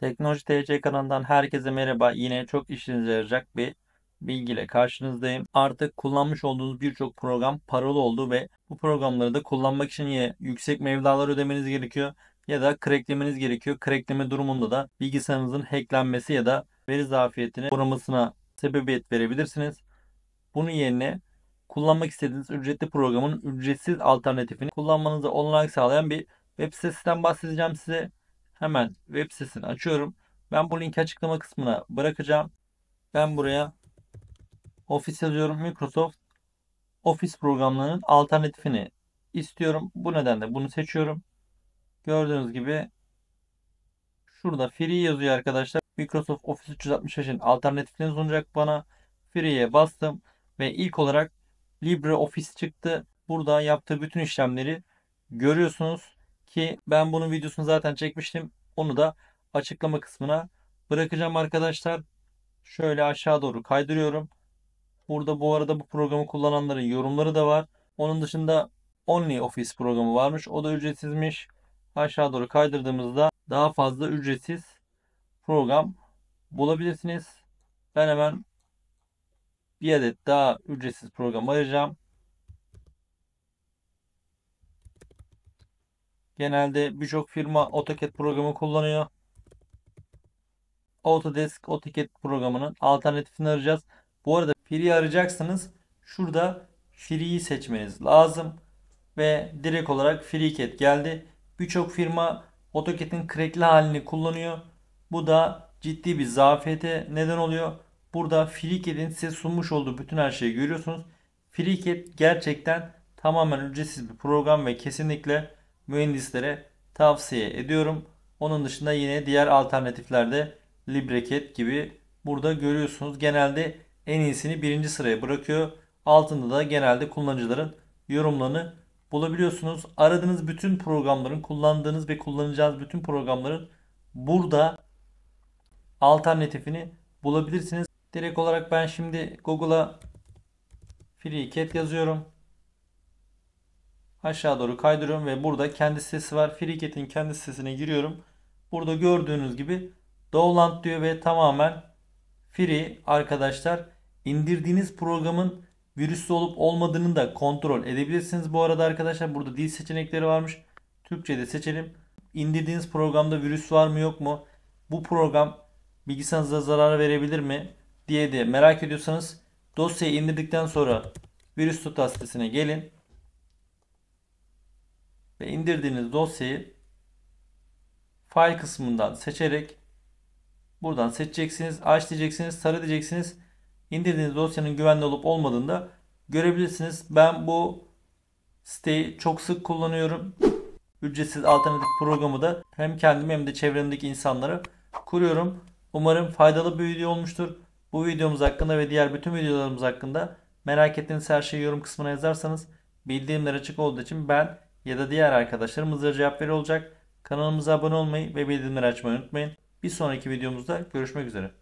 Teknoloji TC kanalından herkese merhaba. Yine çok işinize yarayacak bir bilgiyle karşınızdayım. Artık kullanmış olduğunuz birçok program paralı oldu ve bu programları da kullanmak için ya yüksek mevlalar ödemeniz gerekiyor ya da cracklemeniz gerekiyor. Crackleme durumunda da bilgisayarınızın hacklenmesi ya da veri zafiyetine, korumasına sebebiyet verebilirsiniz. Bunun yerine kullanmak istediğiniz ücretli programın ücretsiz alternatifini kullanmanızı olanak sağlayan bir web sitesinden bahsedeceğim size hemen web sitesini açıyorum. Ben bu linki açıklama kısmına bırakacağım. Ben buraya Office yazıyorum. Microsoft Office programlarının alternatifini istiyorum. Bu nedenle bunu seçiyorum. Gördüğünüz gibi şurada free yazıyor arkadaşlar. Microsoft Office 365'in alternatifini sunacak bana. Free'ye bastım ve ilk olarak LibreOffice çıktı. Burada yaptığı bütün işlemleri görüyorsunuz. Ki ben bunun videosunu zaten çekmiştim. Onu da açıklama kısmına bırakacağım arkadaşlar. Şöyle aşağı doğru kaydırıyorum. Burada bu arada bu programı kullananların yorumları da var. Onun dışında Only Office programı varmış. O da ücretsizmiş. Aşağı doğru kaydırdığımızda daha fazla ücretsiz program bulabilirsiniz. Ben hemen bir adet daha ücretsiz program arayacağım. Genelde birçok firma AutoCAD programı kullanıyor. Autodesk AutoCAD programının alternatifini arayacağız. Bu arada Free'yi arayacaksınız. Şurada Free'yi seçmeniz lazım. Ve direkt olarak FreeCAD geldi. Birçok firma AutoCAD'in crackli halini kullanıyor. Bu da ciddi bir zafiyete neden oluyor. Burada FreeCAD'in size sunmuş olduğu bütün her şeyi görüyorsunuz. FreeCAD gerçekten tamamen ücretsiz bir program ve kesinlikle mühendislere tavsiye ediyorum. Onun dışında yine diğer alternatiflerde Libreket gibi burada görüyorsunuz genelde en iyisini birinci sıraya bırakıyor. Altında da genelde kullanıcıların yorumlarını bulabiliyorsunuz. Aradığınız bütün programların, kullandığınız ve kullanacağınız bütün programların burada alternatifini bulabilirsiniz. Direkt olarak ben şimdi Google'a FreeCAD yazıyorum aşağı doğru kaydırıyorum ve burada kendi sitesi var. FreeCAD'in kendi sitesine giriyorum. Burada gördüğünüz gibi Dowland diyor ve tamamen free arkadaşlar. indirdiğiniz programın virüslü olup olmadığını da kontrol edebilirsiniz. Bu arada arkadaşlar burada dil seçenekleri varmış. Türkçe'de seçelim. İndirdiğiniz programda virüs var mı yok mu? Bu program bilgisayarınıza zarar verebilir mi? diye de merak ediyorsanız dosyayı indirdikten sonra virüs tuta sitesine gelin ve indirdiğiniz dosyayı file kısmından seçerek buradan seçeceksiniz. Aç diyeceksiniz. sarı diyeceksiniz. İndirdiğiniz dosyanın güvenli olup olmadığını da görebilirsiniz. Ben bu siteyi çok sık kullanıyorum. Ücretsiz alternatif programı da hem kendim hem de çevremdeki insanlara kuruyorum. Umarım faydalı bir video olmuştur. Bu videomuz hakkında ve diğer bütün videolarımız hakkında merak ettiğiniz her şeyi yorum kısmına yazarsanız bildiğimler açık olduğu için ben ya da diğer arkadaşlarımızla cevap veri olacak. Kanalımıza abone olmayı ve bildirimleri açmayı unutmayın. Bir sonraki videomuzda görüşmek üzere.